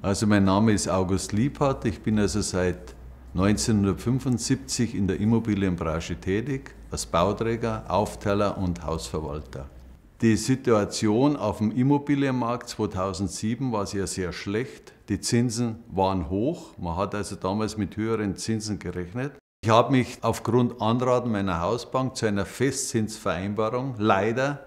Also mein Name ist August Liebhardt, ich bin also seit 1975 in der Immobilienbranche tätig, als Bauträger, Aufteller und Hausverwalter. Die Situation auf dem Immobilienmarkt 2007 war sehr, sehr schlecht. Die Zinsen waren hoch. Man hat also damals mit höheren Zinsen gerechnet. Ich habe mich aufgrund Anraten meiner Hausbank zu einer Festzinsvereinbarung leider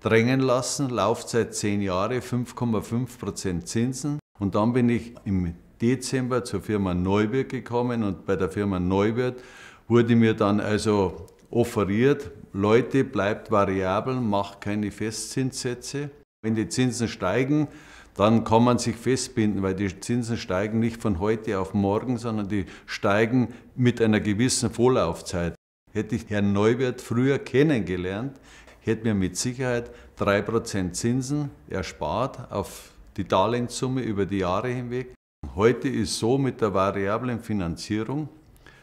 drängen lassen. Laufzeit 10 Jahre, 5,5 Prozent Zinsen. Und dann bin ich im Dezember zur Firma Neuwirth gekommen und bei der Firma Neuwirth wurde mir dann also offeriert, Leute, bleibt variabel, macht keine Festzinssätze. Wenn die Zinsen steigen, dann kann man sich festbinden, weil die Zinsen steigen nicht von heute auf morgen, sondern die steigen mit einer gewissen Vorlaufzeit. Hätte ich Herrn Neuwirth früher kennengelernt, hätte mir mit Sicherheit 3% Zinsen erspart auf die Darlehenssumme über die Jahre hinweg. Heute ist so mit der variablen Finanzierung,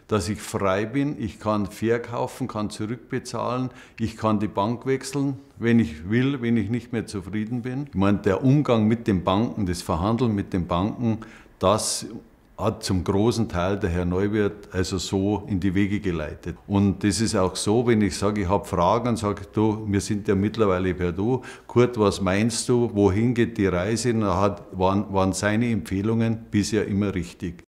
dass ich frei bin, ich kann verkaufen, kann zurückbezahlen, ich kann die Bank wechseln, wenn ich will, wenn ich nicht mehr zufrieden bin. Ich meine, der Umgang mit den Banken, das Verhandeln mit den Banken, das hat zum großen Teil der Herr Neuwirth also so in die Wege geleitet. Und das ist auch so, wenn ich sage, ich habe Fragen und sage, du, wir sind ja mittlerweile per Du, Kurt, was meinst du, wohin geht die Reise? Und hat, waren, waren seine Empfehlungen bisher immer richtig.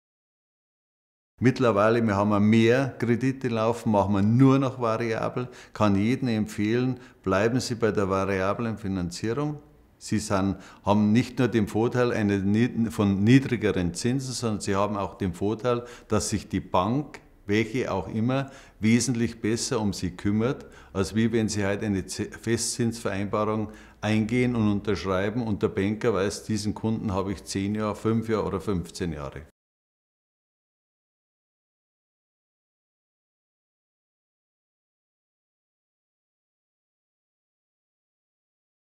Mittlerweile wir haben wir mehr Kredite laufen, machen wir nur noch variabel, kann jedem empfehlen, bleiben Sie bei der variablen Finanzierung, Sie sind, haben nicht nur den Vorteil eine, von niedrigeren Zinsen, sondern sie haben auch den Vorteil, dass sich die Bank, welche auch immer, wesentlich besser um sie kümmert, als wie wenn sie halt eine Festzinsvereinbarung eingehen und unterschreiben und der Banker weiß, diesen Kunden habe ich zehn Jahre, fünf Jahre oder 15 Jahre.